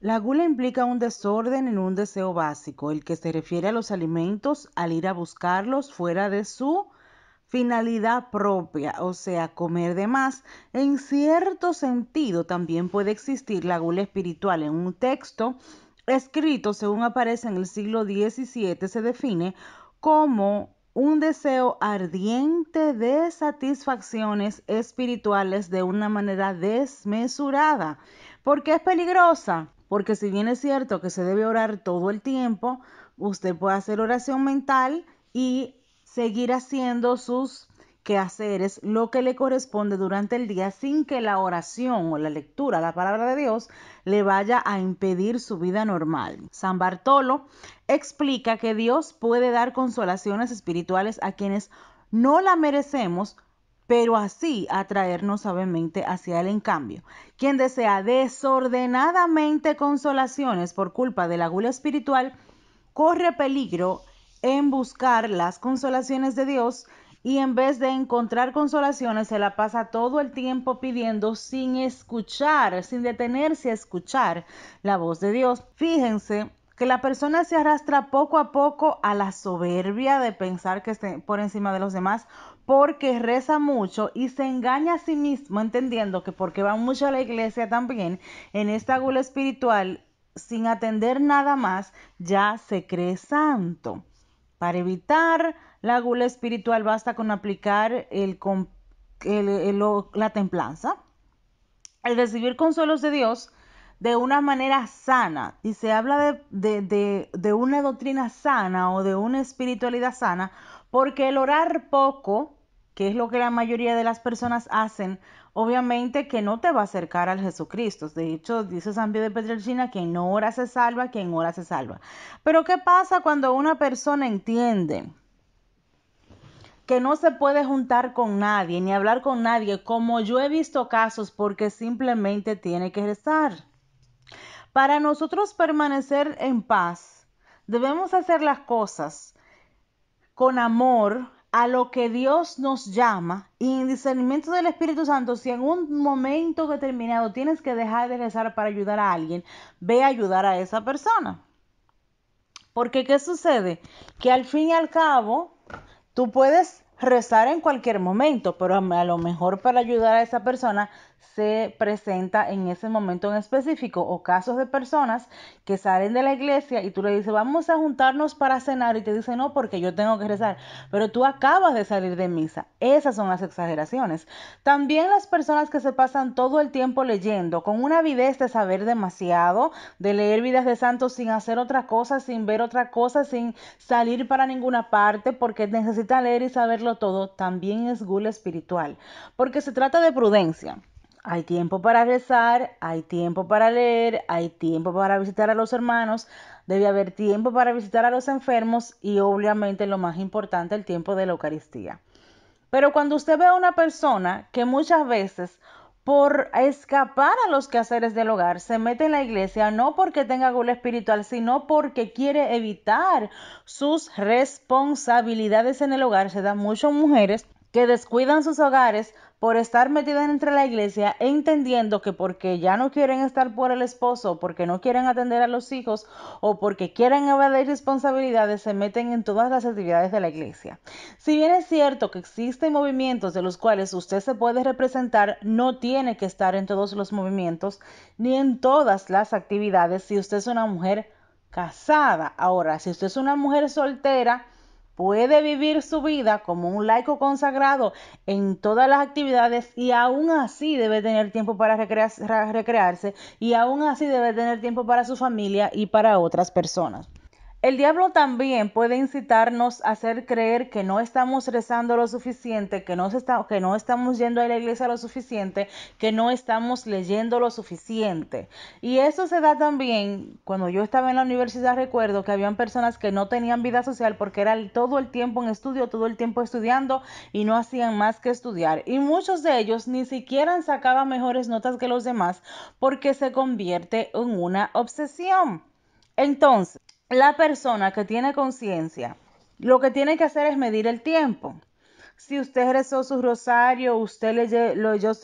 La gula implica un desorden en un deseo básico, el que se refiere a los alimentos al ir a buscarlos fuera de su finalidad propia, o sea, comer de más. En cierto sentido, también puede existir la gula espiritual en un texto escrito, según aparece en el siglo XVII, se define como un deseo ardiente de satisfacciones espirituales de una manera desmesurada, porque es peligrosa porque si bien es cierto que se debe orar todo el tiempo, usted puede hacer oración mental y seguir haciendo sus quehaceres, lo que le corresponde durante el día, sin que la oración o la lectura, la palabra de Dios, le vaya a impedir su vida normal. San Bartolo explica que Dios puede dar consolaciones espirituales a quienes no la merecemos pero así atraernos suavemente hacia él en cambio. Quien desea desordenadamente consolaciones por culpa de la gula espiritual, corre peligro en buscar las consolaciones de Dios y en vez de encontrar consolaciones se la pasa todo el tiempo pidiendo sin escuchar, sin detenerse a escuchar la voz de Dios. Fíjense que la persona se arrastra poco a poco a la soberbia de pensar que esté por encima de los demás porque reza mucho y se engaña a sí mismo entendiendo que porque va mucho a la iglesia también en esta gula espiritual sin atender nada más ya se cree santo. Para evitar la gula espiritual basta con aplicar la templanza, el recibir consuelos de Dios, de una manera sana. Y se habla de, una doctrina sana o de una espiritualidad sana porque el orar poco, que es lo que la mayoría de las personas hacen, obviamente que no te va a acercar al Jesucristo. De hecho, dice San Pío de Petrelcina, quien no ora se salva, quien ora se salva. Pero ¿qué pasa cuando una persona entiende que no se puede juntar con nadie, ni hablar con nadie, como yo he visto casos, porque simplemente tiene que rezar? Para nosotros permanecer en paz, debemos hacer las cosas con amor a lo que Dios nos llama y en discernimiento del Espíritu Santo, si en un momento determinado tienes que dejar de rezar para ayudar a alguien, ve a ayudar a esa persona. Porque ¿qué sucede? Que al fin y al cabo, tú puedes rezar en cualquier momento, pero a lo mejor para ayudar a esa persona se presenta en ese momento en específico o casos de personas que salen de la iglesia y tú le dices, vamos a juntarnos para cenar y te dice, no, porque yo tengo que rezar, pero tú acabas de salir de misa. Esas son las exageraciones. También las personas que se pasan todo el tiempo leyendo, con una avidez de saber demasiado, de leer vidas de santos sin hacer otra cosa, sin ver otra cosa, sin salir para ninguna parte, porque necesita leer y saberlo todo, también es gula espiritual, porque se trata de prudencia. Hay tiempo para rezar, hay tiempo para leer, hay tiempo para visitar a los hermanos, debe haber tiempo para visitar a los enfermos y obviamente lo más importante, el tiempo de la Eucaristía. Pero cuando usted ve a una persona que muchas veces por escapar a los quehaceres del hogar, se mete en la iglesia no porque tenga gula espiritual, sino porque quiere evitar sus responsabilidades en el hogar. Se dan muchas mujeres que descuidan sus hogares por estar metida entre la iglesia, entendiendo que porque ya no quieren estar por el esposo, porque no quieren atender a los hijos o porque quieren evadir responsabilidades, se meten en todas las actividades de la iglesia. Si bien es cierto que existen movimientos de los cuales usted se puede representar, no tiene que estar en todos los movimientos ni en todas las actividades si usted es una mujer casada. Ahora, si usted es una mujer soltera, puede vivir su vida como un laico consagrado en todas las actividades y aún así debe tener tiempo para recrearse y aún así debe tener tiempo para su familia y para otras personas. El diablo también puede incitarnos a hacer creer que no estamos rezando lo suficiente, que no, estamos yendo a la iglesia lo suficiente, que no estamos leyendo lo suficiente. Y eso se da también, cuando yo estaba en la universidad recuerdo que habían personas que no tenían vida social porque eran todo el tiempo en estudio, todo el tiempo estudiando y no hacían más que estudiar. Y muchos de ellos ni siquiera sacaban mejores notas que los demás porque se convierte en una obsesión. Entonces, la persona que tiene conciencia, lo que tiene que hacer es medir el tiempo. Si usted rezó su rosario, usted leyó,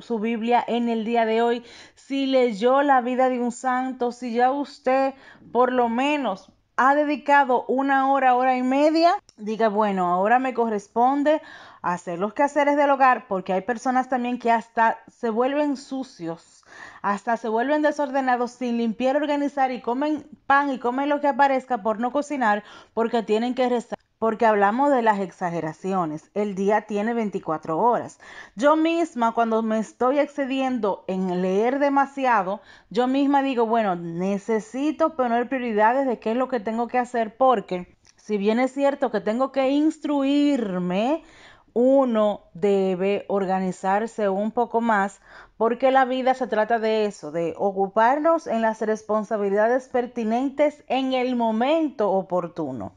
su Biblia en el día de hoy, si leyó la vida de un santo, si ya usted por lo menos ha dedicado una hora, hora y media, diga, bueno, ahora me corresponde hacer los quehaceres del hogar, porque hay personas también que hasta se vuelven sucios, hasta se vuelven desordenados sin limpiar, organizar y comen pan y comen lo que aparezca por no cocinar, porque tienen que rezar porque hablamos de las exageraciones. El día tiene 24 horas. Yo misma, cuando me estoy excediendo en leer demasiado, yo misma digo, bueno, necesito poner prioridades de qué es lo que tengo que hacer, porque si bien es cierto que tengo que instruirme, uno debe organizarse un poco más porque la vida se trata de eso, de ocuparnos en las responsabilidades pertinentes en el momento oportuno.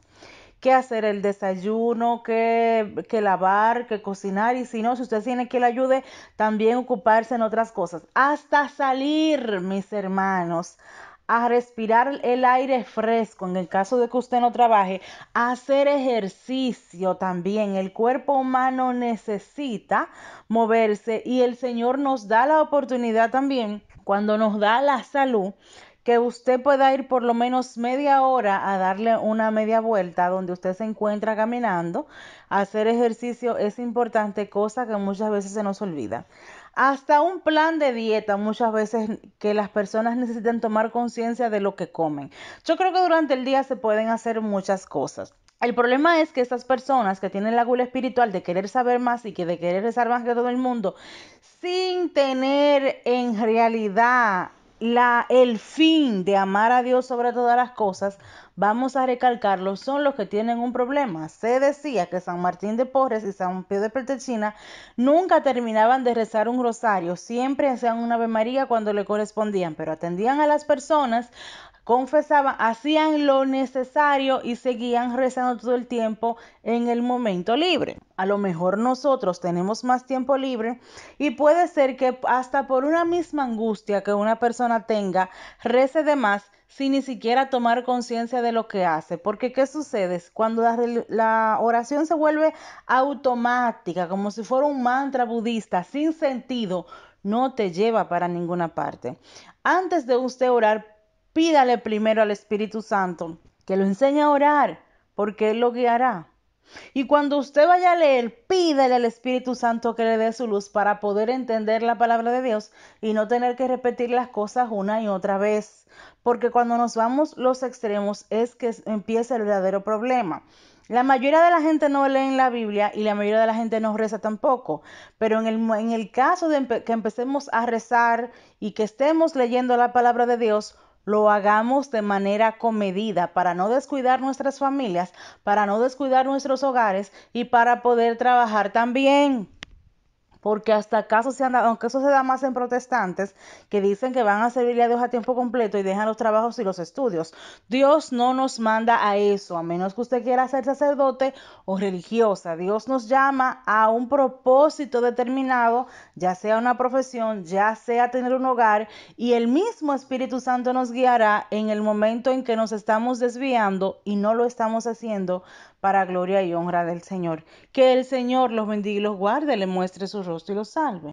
Qué hacer el desayuno, que, lavar, que cocinar y si no, si usted tiene que le ayude, también ocuparse en otras cosas. Hasta salir, mis hermanos, a respirar el aire fresco en el caso de que usted no trabaje, hacer ejercicio también. El cuerpo humano necesita moverse y el Señor nos da la oportunidad también, cuando nos da la salud, que usted pueda ir por lo menos media hora a darle una media vuelta donde usted se encuentra caminando. Hacer ejercicio es importante, cosa que muchas veces se nos olvida. Hasta un plan de dieta, muchas veces que las personas necesitan tomar conciencia de lo que comen. Yo creo que durante el día se pueden hacer muchas cosas. El problema es que estas personas que tienen la gula espiritual de querer saber más y que de querer rezar más que todo el mundo, sin tener en realidad la, el fin de amar a Dios sobre todas las cosas, vamos a recalcarlo, son los que tienen un problema. Se decía que San Martín de Porres y San Pío de Pertechina nunca terminaban de rezar un rosario, siempre hacían una Ave María cuando le correspondían, pero atendían a las personas confesaban, hacían lo necesario y seguían rezando todo el tiempo en el momento libre. A lo mejor nosotros tenemos más tiempo libre y puede ser que hasta por una misma angustia que una persona tenga, rece de más sin ni siquiera tomar conciencia de lo que hace. Porque ¿qué sucede? Cuando la, la, oración se vuelve automática, como si fuera un mantra budista, sin sentido, no te lleva para ninguna parte. Antes de usted orar, pídale primero al Espíritu Santo que lo enseñe a orar, porque Él lo guiará. Y cuando usted vaya a leer, pídele al Espíritu Santo que le dé su luz para poder entender la palabra de Dios y no tener que repetir las cosas una y otra vez. Porque cuando nos vamos los extremos es que empieza el verdadero problema. La mayoría de la gente no lee en la Biblia y la mayoría de la gente no reza tampoco. Pero en el, caso de que empecemos a rezar y que estemos leyendo la palabra de Dios, lo hagamos de manera comedida para no descuidar nuestras familias, para no descuidar nuestros hogares y para poder trabajar también porque hasta acaso se han dado, aunque eso se da más en protestantes, que dicen que van a servirle a Dios a tiempo completo y dejan los trabajos y los estudios. Dios no nos manda a eso, a menos que usted quiera ser sacerdote o religiosa. Dios nos llama a un propósito determinado, ya sea una profesión, ya sea tener un hogar, y el mismo Espíritu Santo nos guiará en el momento en que nos estamos desviando y no lo estamos haciendo para gloria y honra del Señor. Que el Señor los bendiga y los guarde, le muestre su rostro Dios te lo salve.